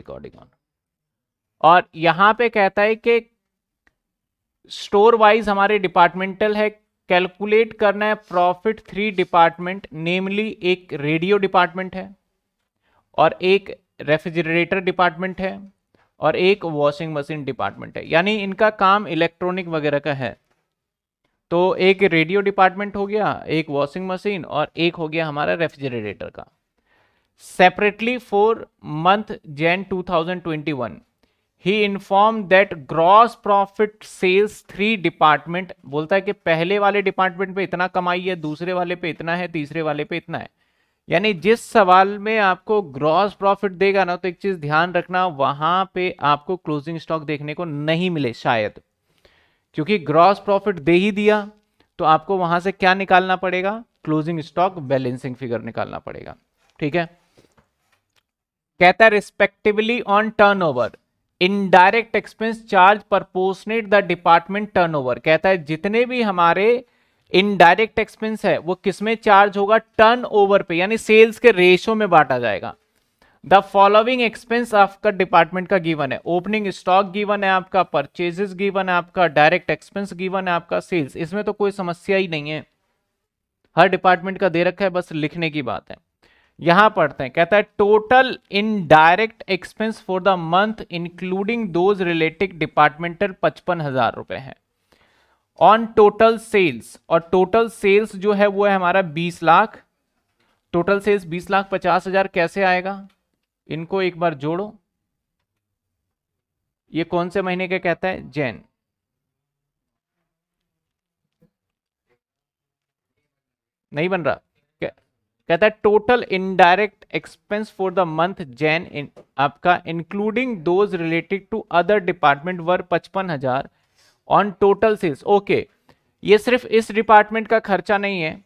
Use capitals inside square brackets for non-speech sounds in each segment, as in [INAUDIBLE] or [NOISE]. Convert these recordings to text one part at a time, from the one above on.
Recording on और यहां पे कहता है कि स्टोर वाइज हमारे डिपार्टमेंटल है कैलकुलेट करना है प्रॉफिट थ्री डिपार्टमेंट नेमली एक रेडियो डिपार्टमेंट है और एक रेफ्रिजरेटर डिपार्टमेंट है और एक वॉशिंग मशीन डिपार्टमेंट है यानी इनका काम इलेक्ट्रॉनिक वगैरह का है तो एक रेडियो डिपार्टमेंट हो गया एक वॉशिंग मशीन और एक हो गया हमारा रेफ्रिजरेटर का separately for month Jan 2021. He informed that gross profit sales three department बोलता है कि पहले वाले department पे इतना कमाई है दूसरे वाले पे इतना है तीसरे वाले पे इतना है यानी जिस सवाल में आपको ग्रॉस प्रॉफिट देगा ना तो एक चीज ध्यान रखना वहां पे आपको क्लोजिंग स्टॉक देखने को नहीं मिले शायद क्योंकि ग्रॉस प्रॉफिट दे ही दिया तो आपको वहां से क्या निकालना पड़ेगा क्लोजिंग स्टॉक बैलेंसिंग फिगर निकालना पड़ेगा ठीक है कहता है respectively on turnover indirect expense charge proportionate the department turnover कहता है जितने भी हमारे इनडायरेक्ट एक्सपेंस है वो किसमें चार्ज होगा टर्नओवर पे यानी सेल्स के रेशो में बांटा जाएगा द फॉलोइंग एक्सपेंस आपका डिपार्टमेंट का गिवन है ओपनिंग स्टॉक गिवन है आपका परचेजेस गिवन है आपका डायरेक्ट एक्सपेंस गिवन है आपका सेल्स इसमें तो कोई समस्या ही नहीं है हर डिपार्टमेंट का दे रखा है बस लिखने की बात है यहां पढ़ते हैं कहता है total indirect expense for the month including those related departmental पचपन हजार रुपए है ऑन टोटल सेल्स और टोटल सेल्स जो है वो है हमारा बीस लाख टोटल सेल्स बीस लाख पचास हजार कैसे आएगा इनको एक बार जोड़ो ये कौन से महीने का कहता है जैन नहीं बन रहा कहता है total indirect expense for the month Jan in आपका including those related to other department were पचपन हजार ऑन टोटल सेल्स ओके ये सिर्फ इस डिपार्टमेंट का खर्चा नहीं है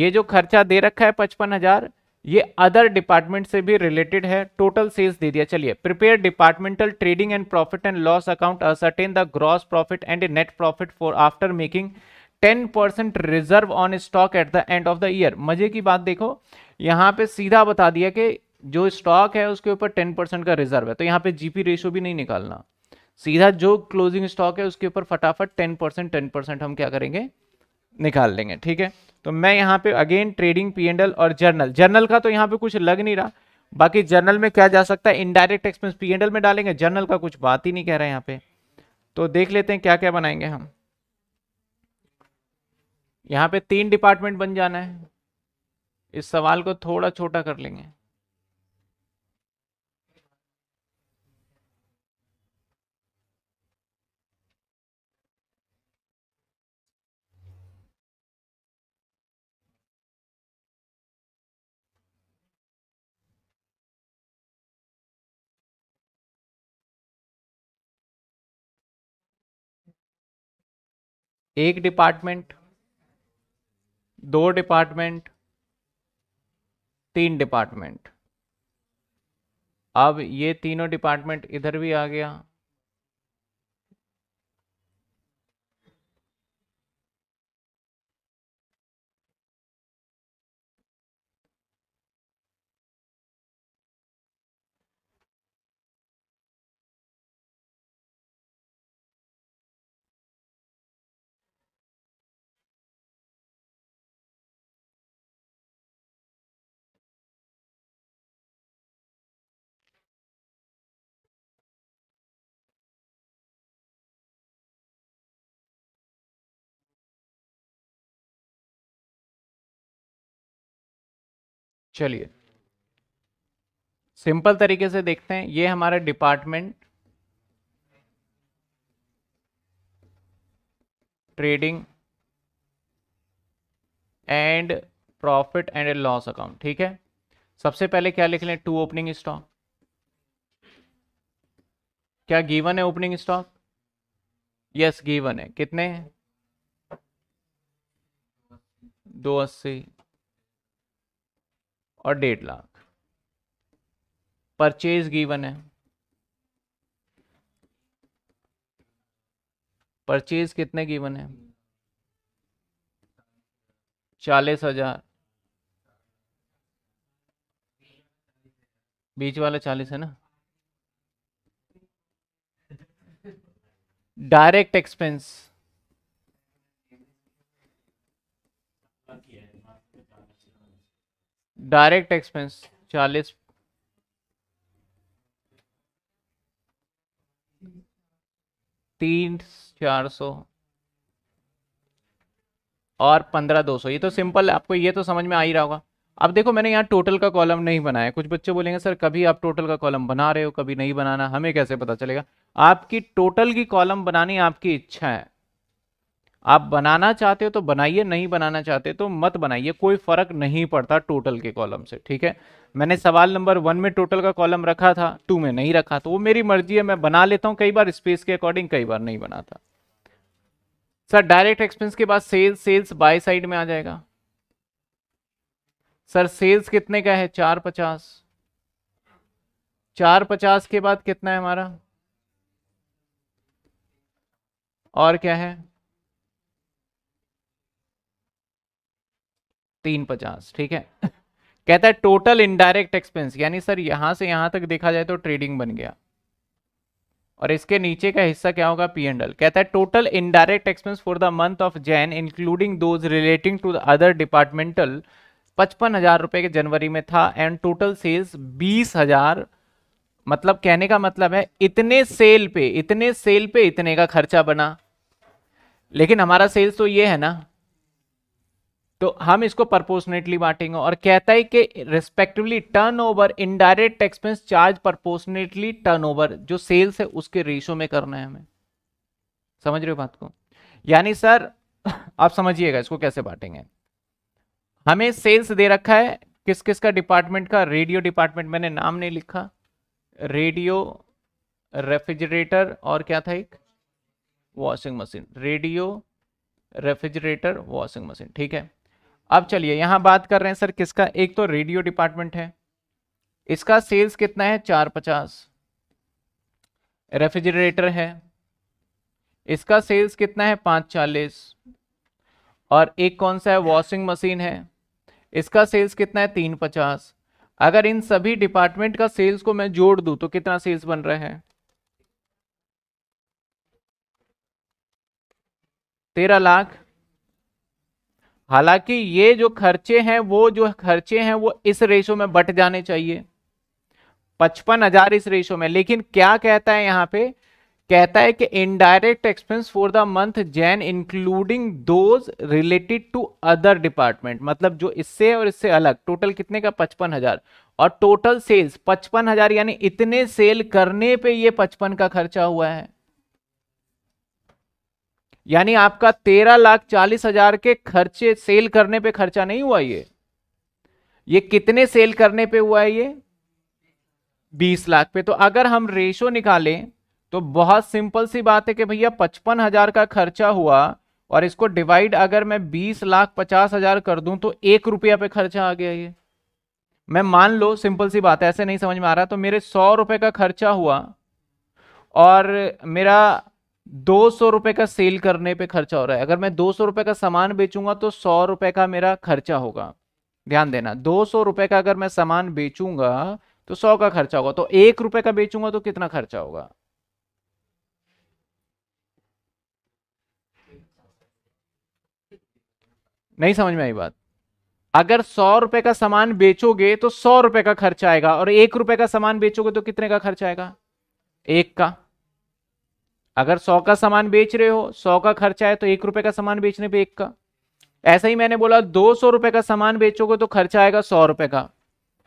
ये जो खर्चा दे रखा है पचपन हजार ये अदर डिपार्टमेंट से भी रिलेटेड है टोटल सेल्स दे दिया चलिए prepare departmental trading and profit and loss account ascertain the gross profit and net profit for after making ten percent reserve on stock at the end of the year मजे की बात देखो यहाँ पे सीधा बता दिया कि जो स्टॉक है उसके ऊपर टेन परसेंट का रिजर्व है तो यहाँ पे जीपी रेशियो भी नहीं निकालना सीधा जो क्लोजिंग स्टॉक है उसके ऊपर फटाफट टेन परसेंट टेन परसेंट हम क्या करेंगे निकाल लेंगे ठीक है तो मैं यहाँ पे अगेन ट्रेडिंग एंडल और जर्नल जर्नल का तो यहाँ पे कुछ लग नहीं रहा बाकी जर्नल में क्या जा सकता है इनडायरेक्ट एक्सपेंस एंडल में डालेंगे जर्नल का कुछ बात ही नहीं कह रहा है यहाँ पे तो देख लेते हैं क्या क्या बनाएंगे हम यहाँ पे तीन डिपार्टमेंट बन जाना है इस सवाल को थोड़ा छोटा कर लेंगे एक डिपार्टमेंट दो डिपार्टमेंट तीन डिपार्टमेंट अब ये तीनों डिपार्टमेंट इधर भी आ गया चलिए सिंपल तरीके से देखते हैं ये हमारा department trading and profit and loss account ठीक है सबसे पहले क्या लिख लें टू ओपनिंग स्टॉक क्या गिवन है ओपनिंग स्टॉक यस गिवन है कितने दो अस्सी और डेढ़ लाख परचेज गिवन है परचेज कितने गिवन है चालीस हजार बीच वाला चालीस है ना डायरेक्ट एक्सपेंस डायरेक्ट एक्सपेंस चालीस तीन चार सौ और पंद्रह दो सौ ये तो सिंपल आपको ये तो समझ में आ ही रहा होगा अब देखो मैंने यहाँ टोटल का कॉलम नहीं बनाया कुछ बच्चे बोलेंगे सर कभी आप टोटल का कॉलम बना रहे हो कभी नहीं बनाना हमें कैसे पता चलेगा आपकी टोटल की कॉलम बनानी आपकी इच्छा है आप बनाना चाहते हो तो बनाइए नहीं बनाना चाहते तो मत बनाइए कोई फर्क नहीं पड़ता टोटल के कॉलम से ठीक है मैंने सवाल नंबर वन में टोटल का कॉलम रखा था टू में नहीं रखा तो वो मेरी मर्जी है मैं बना लेता हूं कई बार स्पेस के अकॉर्डिंग कई बार नहीं बनाता सर डायरेक्ट एक्सपेंस के बाद सेल्स सेल्स बाय साइड में आ जाएगा सर सेल्स कितने का है चार पचास चार पचास के बाद कितना है हमारा और क्या है तीन पचास ठीक है [LAUGHS] कहता है टोटल इनडायरेक्ट एक्सपेंस यानी सर यहां से यहां तक देखा जाए तो ट्रेडिंग बन गया और इसके नीचे का हिस्सा क्या होगा पी एंडल कहता है total indirect expense for the month of Jan including those relating to the other departmental पचपन हजार रुपए के जनवरी में था एंड टोटल सेल्स बीस हजार मतलब कहने का मतलब है इतने सेल पे इतने सेल पे इतने का खर्चा बना लेकिन हमारा सेल्स तो ये है ना तो हम इसको परपोर्सनेटली बांटेंगे और कहता है कि respectively turnover indirect expense charge turn turnover जो सेल्स है उसके रेशो में करना है हमें समझ रहे हो बात को यानी सर [LAUGHS] आप समझिएगा इसको कैसे बांटेंगे हमें सेल्स दे रखा है किस किस का डिपार्टमेंट का रेडियो डिपार्टमेंट मैंने नाम नहीं लिखा रेडियो रेफ्रिजरेटर और क्या था एक washing machine radio refrigerator washing machine ठीक है अब चलिए यहां बात कर रहे हैं सर किसका एक तो रेडियो डिपार्टमेंट है इसका सेल्स कितना है चार पचास रेफ्रिजरेटर है इसका सेल्स कितना है पांच चालीस और एक कौन सा है वॉशिंग मशीन है इसका सेल्स कितना है तीन पचास अगर इन सभी डिपार्टमेंट का सेल्स को मैं जोड़ दूं तो कितना सेल्स बन रहा है तेरह लाख हालांकि ये जो खर्चे हैं वो जो खर्चे हैं वो इस रेशो में बट जाने चाहिए पचपन हजार इस रेशो में लेकिन क्या कहता है यहाँ पे कहता है कि indirect expense for the month Jan including those related to other department मतलब जो इससे और इससे अलग टोटल कितने का पचपन हजार और टोटल सेल्स पचपन हजार यानी इतने सेल करने पे ये पचपन का खर्चा हुआ है यानी आपका तेरह लाख चालीस हजार के खर्चे सेल करने पे खर्चा नहीं हुआ ये ये कितने सेल करने पे हुआ है ये बीस लाख पे तो अगर हम रेशो निकालें तो बहुत सिंपल सी बात है कि भैया पचपन हजार का खर्चा हुआ और इसको डिवाइड अगर मैं बीस लाख पचास हजार कर दूं तो एक रुपया पे खर्चा आ गया ये मैं मान लो सिंपल सी बात है ऐसे नहीं समझ में आ रहा तो मेरे सौ रुपए का खर्चा हुआ और मेरा दो सौ रुपए का सेल करने पे खर्चा हो रहा है अगर मैं दो सौ रुपए का सामान बेचूंगा तो सौ रुपए का मेरा खर्चा होगा ध्यान देना दो सौ रुपए का अगर मैं सामान बेचूंगा तो सौ का खर्चा होगा तो एक रुपए का बेचूंगा तो कितना खर्चा होगा नहीं समझ में आई बात अगर सौ रुपए का सामान बेचोगे तो सौ रुपए का खर्चा आएगा और एक रुपए का सामान बेचोगे तो कितने का खर्चा आएगा एक का अगर सौ का सामान बेच रहे हो सौ का खर्चा है तो एक रुपए का सामान बेचने पे एक का ऐसा ही मैंने बोला दो सौ रुपए का सामान बेचोगे तो खर्चा आएगा सौ रुपए का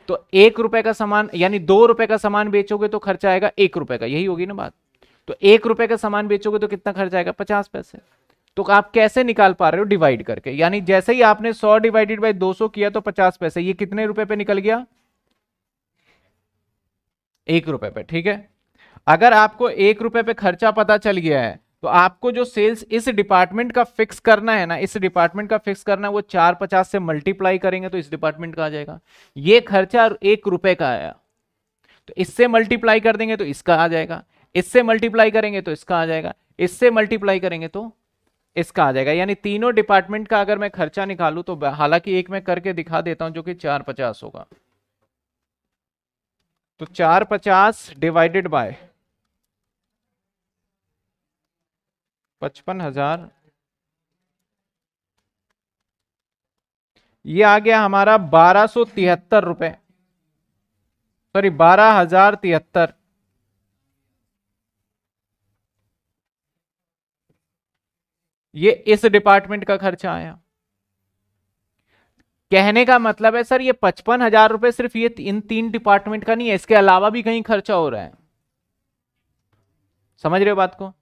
तो एक रुपए का सामान यानी दो रुपए का सामान बेचोगे तो खर्चा आएगा एक रुपए का यही होगी ना बात तो एक रुपए का सामान बेचोगे तो कितना खर्चा आएगा पचास पैसे तो आप कैसे निकाल पा रहे हो डिवाइड करके यानी जैसे ही आपने सौ डिवाइडेड बाई दो सौ किया तो पचास पैसे ये कितने रुपए पे निकल गया एक रुपए पे ठीक है अगर आपको एक रुपए पे खर्चा पता चल गया है तो आपको जो सेल्स इस डिपार्टमेंट का फिक्स करना है ना इस डिपार्टमेंट का फिक्स करना है वो चार पचास से मल्टीप्लाई करेंगे तो इस डिपार्टमेंट का आ जाएगा ये खर्चा एक रुपए का आया तो इससे मल्टीप्लाई कर देंगे तो इसका आ जाएगा इससे मल्टीप्लाई करेंगे तो इसका आ जाएगा इससे मल्टीप्लाई करेंगे तो इसका आ जाएगा यानी तीनों डिपार्टमेंट का अगर मैं खर्चा निकालू तो हालांकि एक मैं करके दिखा देता हूं जो कि चार पचास होगा तो चार पचास डिवाइडेड बाय पचपन हजार ये आ गया हमारा बारह सो तिहत्तर रुपए सॉरी बारह हजार तिहत्तर ये इस डिपार्टमेंट का खर्चा आया कहने का मतलब है सर ये पचपन हजार रुपए सिर्फ ये इन तीन डिपार्टमेंट का नहीं है इसके अलावा भी कहीं खर्चा हो रहा है समझ रहे हो बात को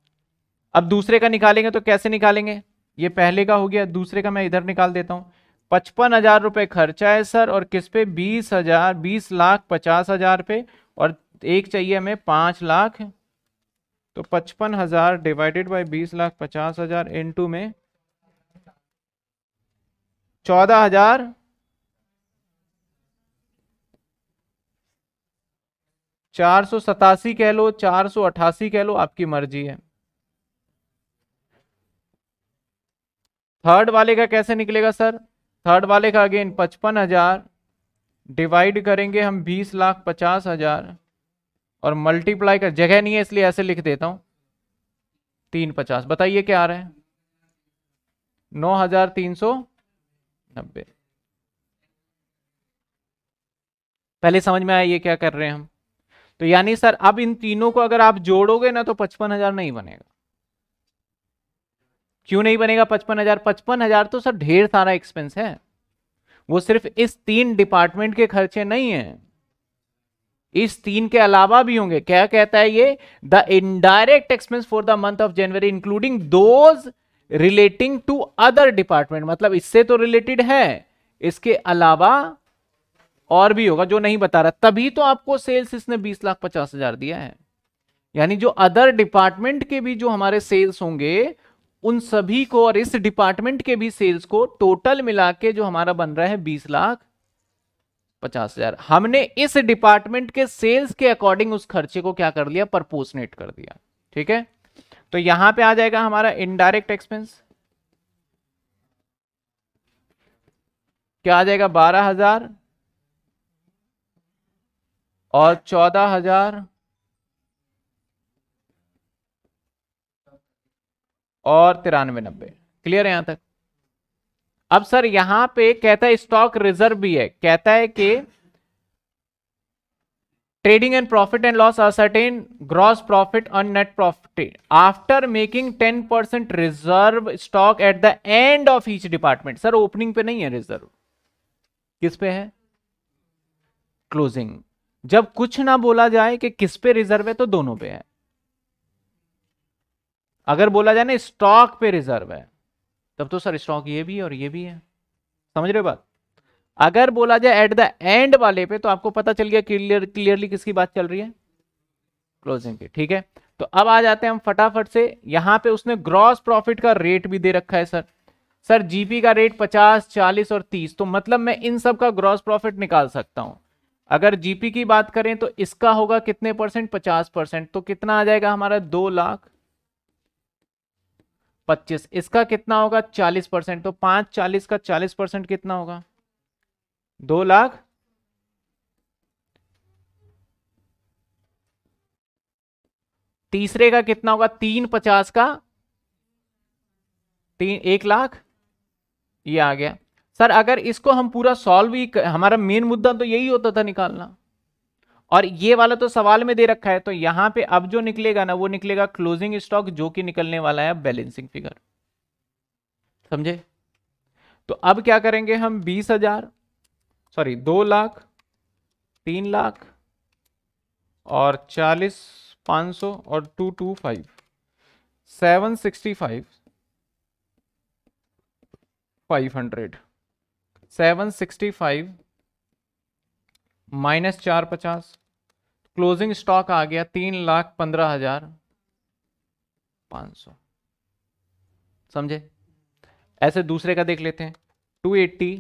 अब दूसरे का निकालेंगे तो कैसे निकालेंगे ये पहले का हो गया दूसरे का मैं इधर निकाल देता हूँ पचपन हजार रुपये खर्चा है सर और किस पे बीस हजार बीस लाख पचास हजार पे और एक चाहिए हमें पाँच लाख तो पचपन हजार डिवाइडेड बाई बीस लाख पचास हजार इन टू में चौदह हजार चार सौ सतासी कह लो चार सौ अट्ठासी कह लो आपकी मर्जी है थर्ड वाले का कैसे निकलेगा सर थर्ड वाले का अगेन पचपन हजार डिवाइड करेंगे हम बीस लाख पचास हजार और मल्टीप्लाई कर जगह नहीं है इसलिए ऐसे लिख देता हूं तीन पचास बताइए क्या आ रहा है नौ हजार तीन सौ नब्बे पहले समझ में आया ये क्या कर रहे हैं हम तो यानी सर अब इन तीनों को अगर आप जोड़ोगे ना तो पचपन हजार नहीं बनेगा क्यों नहीं बनेगा पचपन हजार पचपन हजार तो सर ढेर सारा एक्सपेंस है वो सिर्फ इस तीन डिपार्टमेंट के खर्चे नहीं है इस तीन के अलावा भी होंगे क्या कहता है ये the indirect expense for the month of January including those relating to other department मतलब इससे तो रिलेटेड है इसके अलावा और भी होगा जो नहीं बता रहा तभी तो आपको सेल्स इसने बीस लाख पचास हजार दिया है यानी जो अदर डिपार्टमेंट के भी जो हमारे सेल्स होंगे उन सभी को और इस डिपार्टमेंट के भी सेल्स को टोटल मिला के जो हमारा बन रहा है बीस लाख पचास हजार हमने इस डिपार्टमेंट के सेल्स के अकॉर्डिंग उस खर्चे को क्या कर लिया परपोसनेट कर दिया ठीक है तो यहां पे आ जाएगा हमारा इनडायरेक्ट एक्सपेंस क्या आ जाएगा बारह हजार और चौदह हजार और तिरानवे नब्बे क्लियर है यहां तक अब सर यहां पे कहता है स्टॉक रिजर्व भी है कहता है कि trading and profit and loss ascertain gross profit on net profit after making ten percent reserve stock at the end of each department sir opening पे नहीं है रिजर्व किस पे है क्लोजिंग जब कुछ ना बोला जाए कि किस पे रिजर्व है तो दोनों पे है अगर बोला जाए ना स्टॉक पे रिजर्व है तब तो सर स्टॉक ये भी है और ये भी है समझ रहे हो बात अगर बोला जाए एट द एंड वाले पे तो आपको पता चल गया क्लियर क्लियरली किसकी बात चल रही है क्लोजिंग की ठीक है तो अब आ जाते हैं हम फटाफट से यहां पे उसने ग्रॉस प्रॉफिट का रेट भी दे रखा है सर सर जीपी का रेट 50, 40 और 30 तो मतलब मैं इन सब का ग्रॉस प्रॉफिट निकाल सकता हूं अगर जीपी की बात करें तो इसका होगा कितने परसेंट 50 परसेंट तो कितना आ जाएगा हमारा दो लाख पच्चीस इसका कितना होगा चालीस परसेंट तो पांच चालीस का चालीस परसेंट कितना होगा दो लाख तीसरे का कितना होगा तीन पचास का तीन एक लाख ये आ गया सर अगर इसको हम पूरा सॉल्व ही हमारा मेन मुद्दा तो यही होता था निकालना और ये वाला तो सवाल में दे रखा है तो यहां पे अब जो निकलेगा ना वो निकलेगा क्लोजिंग स्टॉक जो कि निकलने वाला है बैलेंसिंग फिगर समझे तो अब क्या करेंगे हम बीस हजार सॉरी दो लाख तीन लाख और चालीस पांच सौ और two two five seven sixty five five hundred seven sixty five minus चार पचास क्लोजिंग स्टॉक आ गया तीन लाख पंद्रह हजार पाँच सौ समझे ऐसे दूसरे का देख लेते हैं टू एट्टी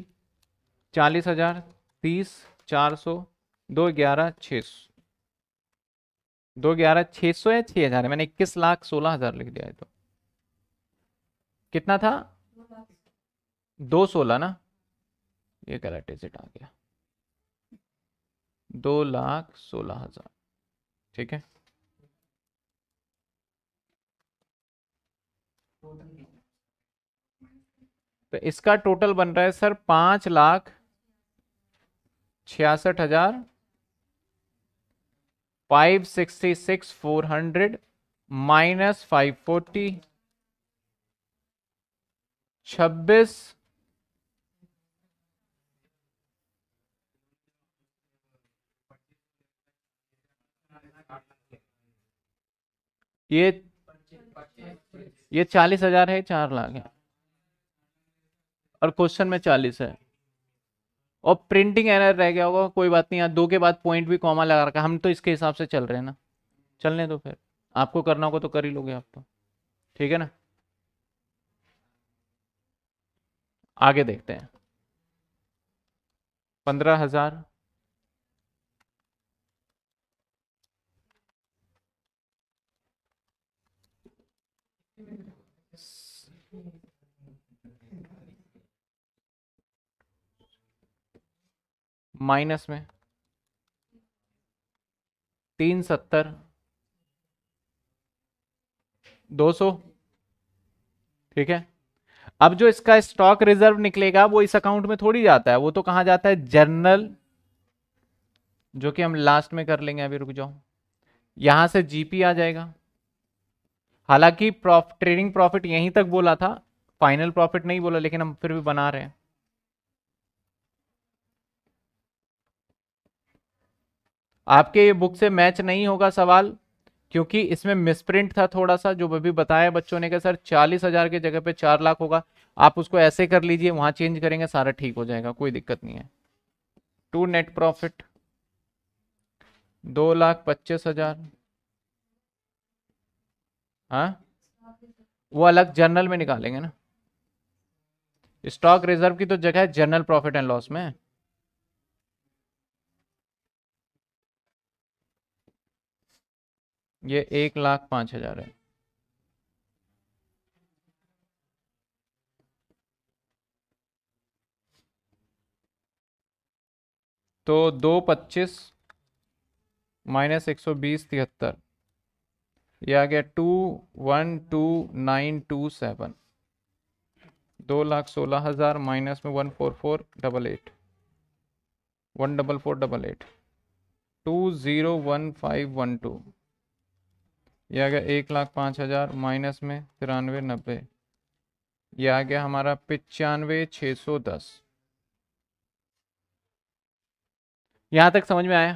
चालीस हजार तीस चार सौ दो ग्यारह छह सौ दो ग्यारह छह सौ या छह हज़ार मैंने इक्कीस लाख सोलह हज़ार लिख दिया है तो कितना था दो सोलह ना ये करेक्ट आ गया दो लाख सोलह हजार ठीक है तो इसका टोटल बन रहा है सर पांच लाख छियासठ हजार five sixty six four hundred minus five forty छब्बीस ये ये चालीस हजार है चार लाख है और क्वेश्चन में चालीस है और प्रिंटिंग एरर रह गया होगा कोई बात नहीं यार दो के बाद पॉइंट भी कॉमा लगा रखा हम तो इसके हिसाब से चल रहे हैं ना चलने दो फिर आपको करना होगा तो कर ही लोगे आप तो ठीक है ना आगे देखते हैं पंद्रह हजार माइनस में तीन सत्तर दो सौ ठीक है अब जो इसका स्टॉक रिजर्व निकलेगा वो इस अकाउंट में थोड़ी जाता है वो तो कहां जाता है जर्नल जो कि हम लास्ट में कर लेंगे अभी रुक जाओ यहां से जीपी आ जाएगा हालांकि प्रॉफिट ट्रेडिंग प्रॉफिट यहीं तक बोला था फाइनल प्रॉफिट नहीं बोला लेकिन हम फिर भी बना रहे हैं आपके ये बुक से मैच नहीं होगा सवाल क्योंकि इसमें मिसप्रिंट था थोड़ा सा जो अभी बताया बच्चों ने कहा सर चालीस हजार के जगह पे चार लाख होगा आप उसको ऐसे कर लीजिए वहां चेंज करेंगे सारा ठीक हो जाएगा कोई दिक्कत नहीं है टू नेट प्रॉफिट दो लाख पच्चीस हजार हाँ वो अलग जर्नल में निकालेंगे ना स्टॉक रिजर्व की तो जगह है जर्नल प्रॉफिट एंड लॉस में ये एक लाख पाँच हजार है तो दो पच्चीस माइनस एक सौ बीस तिहत्तर यह आ गया two one two nine two seven दो लाख सोलह हज़ार माइनस में one four four double eight one double four double eight two zero one five one two ये आ गया एक लाख पाँच हज़ार माइनस में तिरानवे नब्बे ये आ गया हमारा पचानवे छः सौ दस यहाँ तक समझ में आया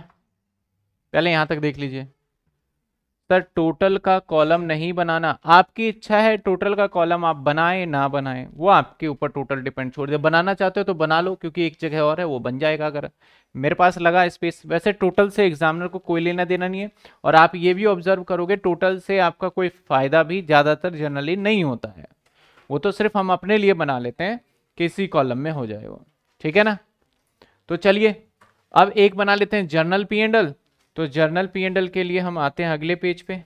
पहले यहाँ तक देख लीजिए सर टोटल का कॉलम नहीं बनाना आपकी इच्छा है टोटल का कॉलम आप बनाएं ना बनाएं वो आपके ऊपर टोटल डिपेंड छोड़ दे बनाना चाहते हो तो बना लो क्योंकि एक जगह और है वो बन जाएगा अगर मेरे पास लगा स्पेस वैसे टोटल से एग्जामिनर को कोई लेना देना नहीं है और आप ये भी ऑब्जर्व करोगे टोटल से आपका कोई फ़ायदा भी ज़्यादातर जनरली नहीं होता है वो तो सिर्फ हम अपने लिए बना लेते हैं किसी कॉलम में हो जाए वो ठीक है ना तो चलिए अब एक बना लेते हैं जर्नल पी एंडल तो जर्नल पी के लिए हम आते हैं अगले पेज पे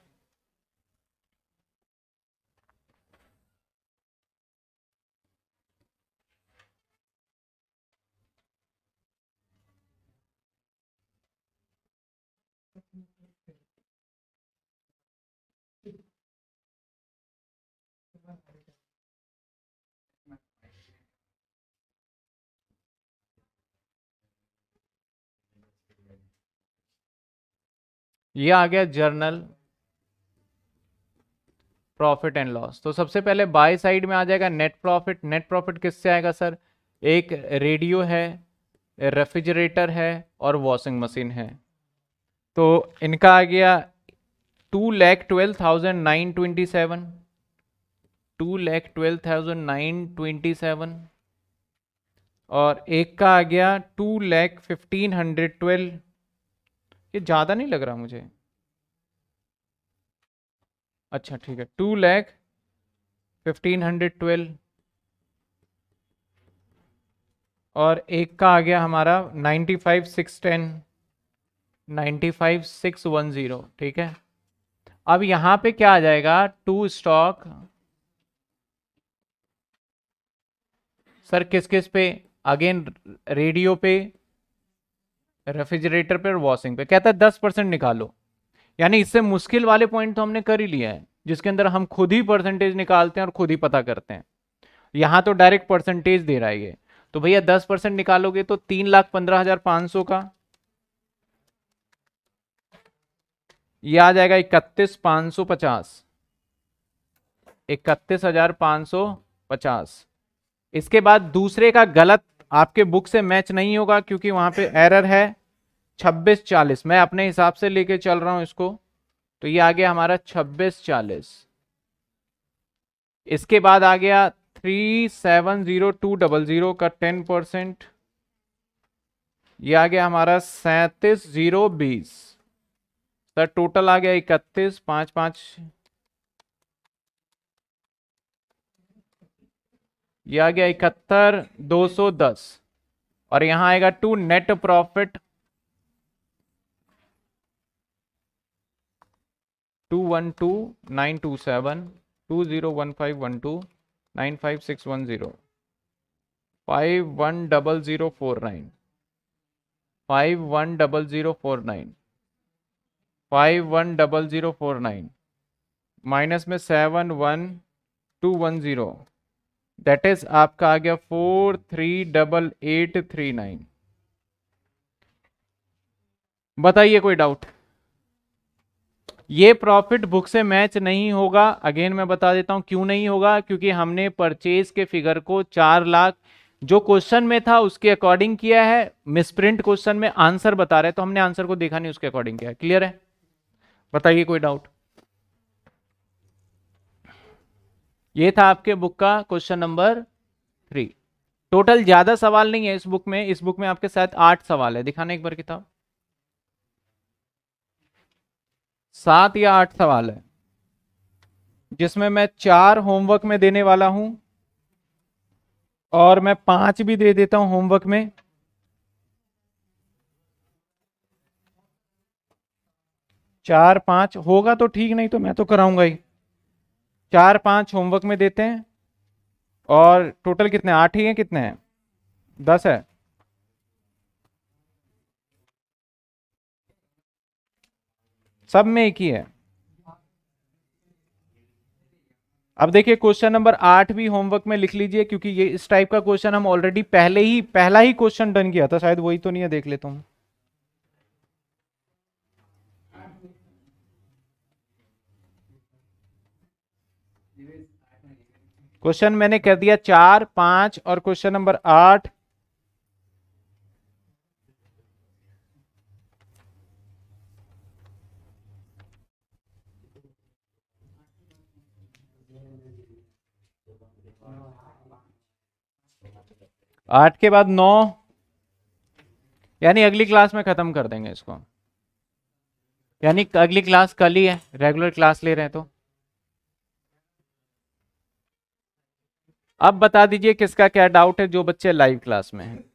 ये आ गया जर्नल प्रॉफिट एंड लॉस तो सबसे पहले बाय साइड में आ जाएगा नेट प्रॉफिट नेट प्रॉफिट किससे आएगा सर एक रेडियो है रेफ्रिजरेटर है और वॉशिंग मशीन है तो इनका आ गया two lakh twelve thousand nine twenty seven two lakh twelve thousand nine twenty seven और एक का आ गया two lakh fifteen hundred twelve ये ज़्यादा नहीं लग रहा मुझे अच्छा ठीक है two lakh fifteen hundred twelve और एक का आ गया हमारा ninety five six ten ninety five six one zero ठीक है अब यहाँ पे क्या आ जाएगा टू स्टॉक सर किस किस पे अगेन रेडियो पे रेफ्रिजरेटर पर वॉशिंग पे कहता है दस परसेंट निकालो यानी इससे मुश्किल वाले पॉइंट तो हमने कर ही लिया है जिसके अंदर हम खुद ही परसेंटेज निकालते हैं और खुद ही पता करते हैं यहां तो डायरेक्ट परसेंटेज दे रहा है ये तो भैया दस परसेंट निकालोगे तो तीन लाख पंद्रह हजार पांच सौ का ये आ जाएगा इकतीस पांच सौ पचास इकतीस हजार पांच सौ पचास इसके बाद दूसरे का गलत आपके बुक से मैच नहीं होगा क्योंकि वहां पे एरर है छब्बीस चालीस मैं अपने हिसाब से लेके चल रहा हूं इसको तो ये आ गया हमारा छब्बीस चालीस इसके बाद आ गया three seven zero two double zero का टेन परसेंट ये आ गया हमारा सैतीस जीरो बीस सर टोटल आ गया इकतीस पाँच पाँच ये आ गया इकहत्तर दो सौ दस और यहां आएगा to net profit two one two nine two seven two zero one five one two nine five six one zero five one double zero four nine five one double zero four nine five one double zero four nine minus में seven one two one zero that is आपका आ गया four three double eight three nine बताइए कोई doubt ये profit book से match नहीं होगा अगेन मैं बता देता हूं क्यों नहीं होगा क्योंकि हमने परचेज के फिगर को चार लाख जो क्वेश्चन में था उसके अकॉर्डिंग किया है मिसप्रिंट क्वेश्चन में आंसर बता रहे तो हमने आंसर को देखा नहीं उसके अकॉर्डिंग किया क्लियर है बताइए कोई डाउट ये था आपके बुक का क्वेश्चन नंबर थ्री टोटल ज्यादा सवाल नहीं है इस बुक में इस बुक में आपके साथ आठ सवाल है दिखाना एक बार किताब सात या आठ सवाल है जिसमें मैं चार होमवर्क में देने वाला हूं और मैं पांच भी दे देता हूं होमवर्क में चार पांच होगा तो ठीक नहीं तो मैं तो कराऊंगा ही चार पांच होमवर्क में देते हैं और टोटल कितने आठ ही हैं कितने हैं दस है सब में एक ही है अब देखिए क्वेश्चन नंबर आठ भी होमवर्क में लिख लीजिए क्योंकि ये इस टाइप का क्वेश्चन हम ऑलरेडी पहले ही पहला ही क्वेश्चन डन किया था शायद वही तो नहीं है देख लेता हूँ क्वेश्चन मैंने कर दिया चार पांच और क्वेश्चन नंबर आठ आठ के बाद नौ यानी अगली क्लास में खत्म कर देंगे इसको यानी अगली क्लास कल ही है रेगुलर क्लास ले रहे हैं तो अब बता दीजिए किसका क्या डाउट है जो बच्चे लाइव क्लास में हैं